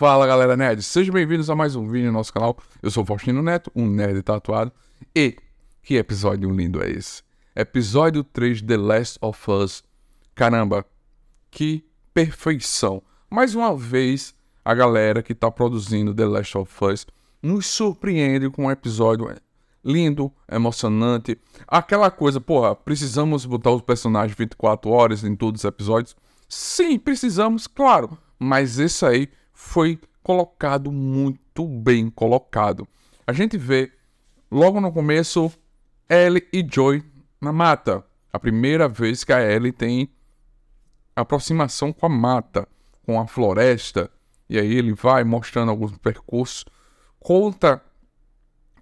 Fala galera nerd, sejam bem-vindos a mais um vídeo no nosso canal. Eu sou Faustino Neto, um nerd tatuado. E que episódio lindo é esse? Episódio 3 The Last of Us. Caramba, que perfeição. Mais uma vez, a galera que está produzindo The Last of Us nos surpreende com um episódio lindo, emocionante. Aquela coisa, porra, precisamos botar os personagens 24 horas em todos os episódios? Sim, precisamos, claro. Mas esse aí foi colocado muito bem colocado. A gente vê logo no começo Ellie e Joy na mata. A primeira vez que a Ellie tem aproximação com a mata, com a floresta. E aí ele vai mostrando alguns percursos, conta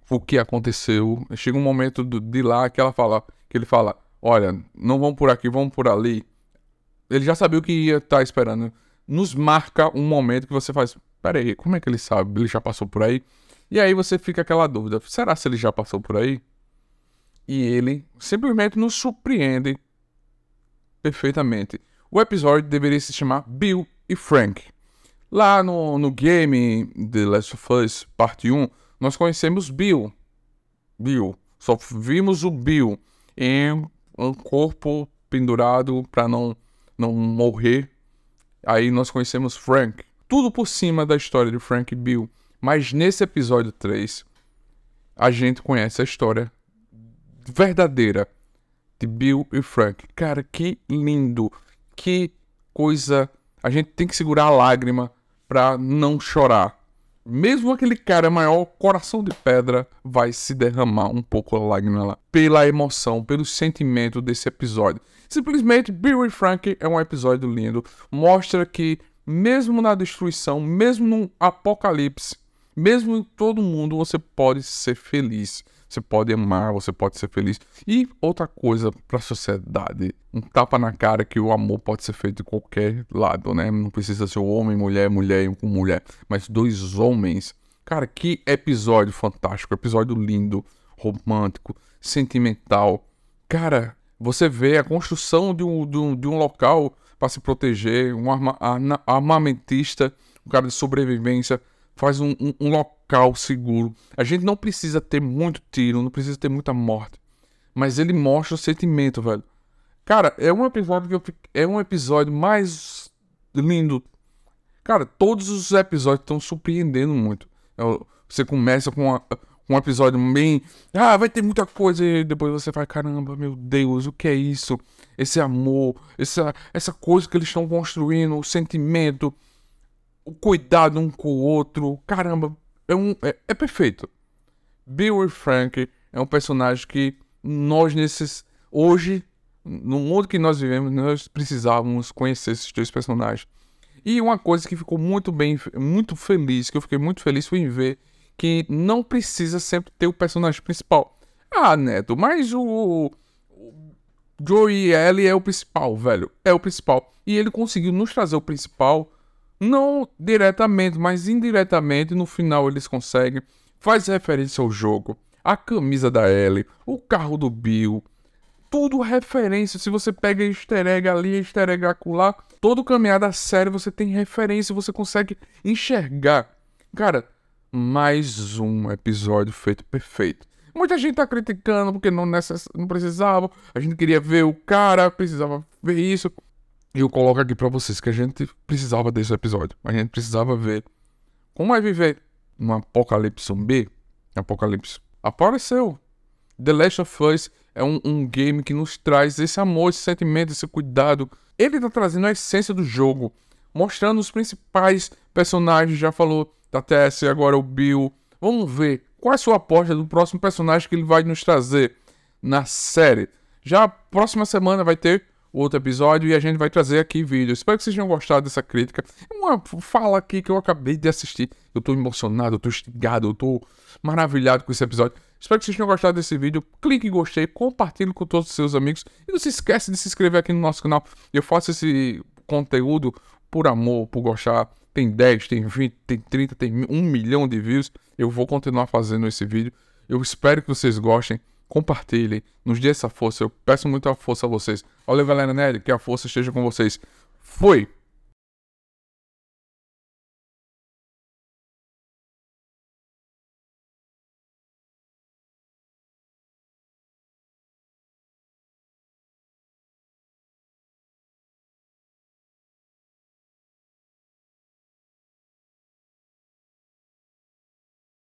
o que aconteceu. Chega um momento do, de lá que ela fala, que ele fala, olha, não vamos por aqui, vamos por ali. Ele já sabia o que ia estar tá esperando nos marca um momento que você faz, peraí, como é que ele sabe? Ele já passou por aí? E aí você fica aquela dúvida, será se ele já passou por aí? E ele simplesmente nos surpreende perfeitamente. O episódio deveria se chamar Bill e Frank. Lá no, no game The Last of Us Parte 1, nós conhecemos Bill. Bill. Só vimos o Bill em um corpo pendurado para não, não morrer Aí nós conhecemos Frank. Tudo por cima da história de Frank e Bill. Mas nesse episódio 3, a gente conhece a história verdadeira de Bill e Frank. Cara, que lindo. Que coisa. A gente tem que segurar a lágrima para não chorar mesmo aquele cara maior, coração de pedra, vai se derramar um pouco a lágrima lá. Pela emoção, pelo sentimento desse episódio. Simplesmente, Bill Frank é um episódio lindo. Mostra que, mesmo na destruição, mesmo no apocalipse, mesmo em todo mundo, você pode ser feliz. Você pode amar, você pode ser feliz. E outra coisa para a sociedade, um tapa na cara que o amor pode ser feito de qualquer lado, né? Não precisa ser homem, mulher, mulher com mulher, mas dois homens. Cara, que episódio fantástico, episódio lindo, romântico, sentimental. Cara, você vê a construção de um, de um, de um local para se proteger, um arma, armamentista, um cara de sobrevivência, faz um, um, um local local seguro. A gente não precisa ter muito tiro, não precisa ter muita morte. Mas ele mostra o sentimento, velho. Cara, é um episódio que eu é um episódio mais lindo. Cara, todos os episódios estão surpreendendo muito. É você começa com uma, um episódio bem. Ah, vai ter muita coisa. E depois você vai, caramba, meu Deus, o que é isso? Esse amor, essa, essa coisa que eles estão construindo, o sentimento, o cuidado um com o outro. Caramba, é, um, é, é perfeito. Bill e Frank é um personagem que nós nesses hoje no mundo que nós vivemos nós precisávamos conhecer esses dois personagens e uma coisa que ficou muito bem muito feliz que eu fiquei muito feliz foi em ver que não precisa sempre ter o personagem principal ah Neto mas o, o Joey Ellie é o principal velho é o principal e ele conseguiu nos trazer o principal não diretamente, mas indiretamente, no final eles conseguem. Faz referência ao jogo, a camisa da Ellie, o carro do Bill, tudo referência. Se você pega easter egg ali, easter egg acolá, todo caminhada sério você tem referência, você consegue enxergar. Cara, mais um episódio feito perfeito. Muita gente tá criticando porque não, necess... não precisava, a gente queria ver o cara, precisava ver isso. E eu coloco aqui para vocês que a gente precisava desse episódio. A gente precisava ver como é viver num apocalipse zumbi. Apocalipse. Apareceu. The Last of Us é um, um, game que nos traz esse amor, esse sentimento, esse cuidado. Ele está trazendo a essência do jogo, mostrando os principais personagens. Já falou da Tess, agora o Bill. Vamos ver qual é a sua aposta do próximo personagem que ele vai nos trazer na série. Já a próxima semana vai ter outro episódio e a gente vai trazer aqui vídeo. Espero que vocês tenham gostado dessa crítica. Uma fala aqui que eu acabei de assistir. Eu tô emocionado, eu tô instigado, eu tô maravilhado com esse episódio. Espero que vocês tenham gostado desse vídeo. Clique em gostei, compartilhe com todos os seus amigos. E não se esquece de se inscrever aqui no nosso canal. Eu faço esse conteúdo por amor, por gostar. Tem 10, tem 20, tem 30, tem 1 milhão de views. Eu vou continuar fazendo esse vídeo. Eu espero que vocês gostem. Compartilhem, nos dê essa força. Eu peço muita força a vocês. Valeu, galera nerd. Que a força esteja com vocês. Fui!